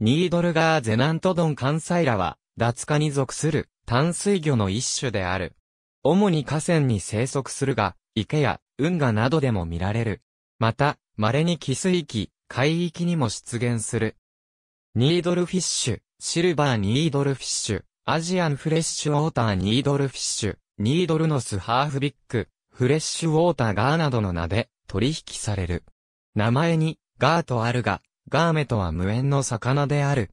ニードルガーゼナントドン関西らは、脱化に属する淡水魚の一種である。主に河川に生息するが、池や運河などでも見られる。また、稀に寄水域、海域にも出現する。ニードルフィッシュ、シルバーニードルフィッシュ、アジアンフレッシュウォーターニードルフィッシュ、ニードルノスハーフビック、フレッシュウォーターガーなどの名で取引される。名前にガーとあるが、ガーメとは無縁の魚である。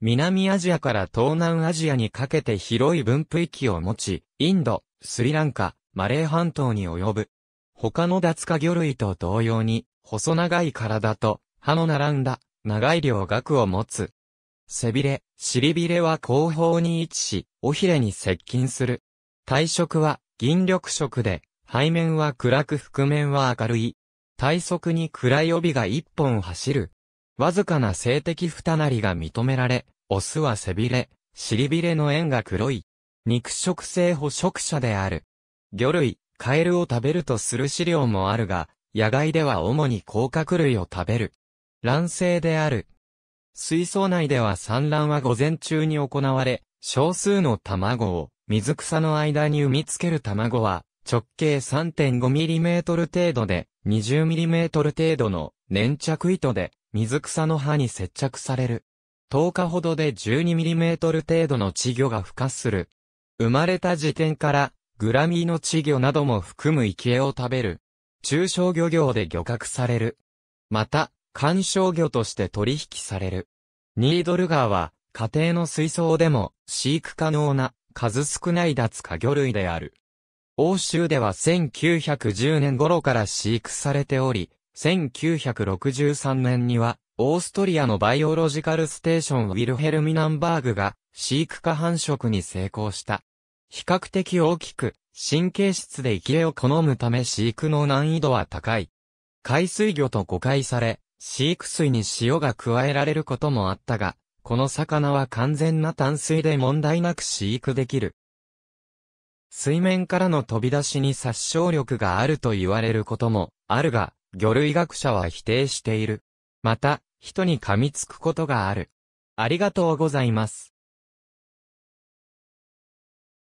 南アジアから東南アジアにかけて広い分布域を持ち、インド、スリランカ、マレー半島に及ぶ。他の脱化魚類と同様に、細長い体と、歯の並んだ、長い量額を持つ。背びれ、尻びれは後方に位置し、尾ひれに接近する。体色は、銀緑色で、背面は暗く覆面は明るい。体側に暗い帯が一本走る。わずかな性的不たなりが認められ、オスは背びれ、尻びれの縁が黒い。肉食性捕食者である。魚類、カエルを食べるとする資料もあるが、野外では主に甲殻類を食べる。卵性である。水槽内では産卵は午前中に行われ、少数の卵を水草の間に産みつける卵は直径 3.5mm 程度で 20mm 程度の粘着糸で水草の葉に接着される。10日ほどで1 2トル程度の稚魚が孵化する。生まれた時点から、グラミーの稚魚なども含む生き餌を食べる。中小漁業で漁獲される。また、観賞魚として取引される。ニードル川は、家庭の水槽でも、飼育可能な、数少ない脱下魚類である。欧州では1910年頃から飼育されており、1963年には、オーストリアのバイオロジカルステーションウィルヘルミナンバーグが、飼育下繁殖に成功した。比較的大きく、神経質で生きれを好むため飼育の難易度は高い。海水魚と誤解され、飼育水に塩が加えられることもあったが、この魚は完全な淡水で問題なく飼育できる。水面からの飛び出しに殺傷力があると言われることもあるが、魚類学者は否定している。また、人に噛みつくことがある。ありがとうございます。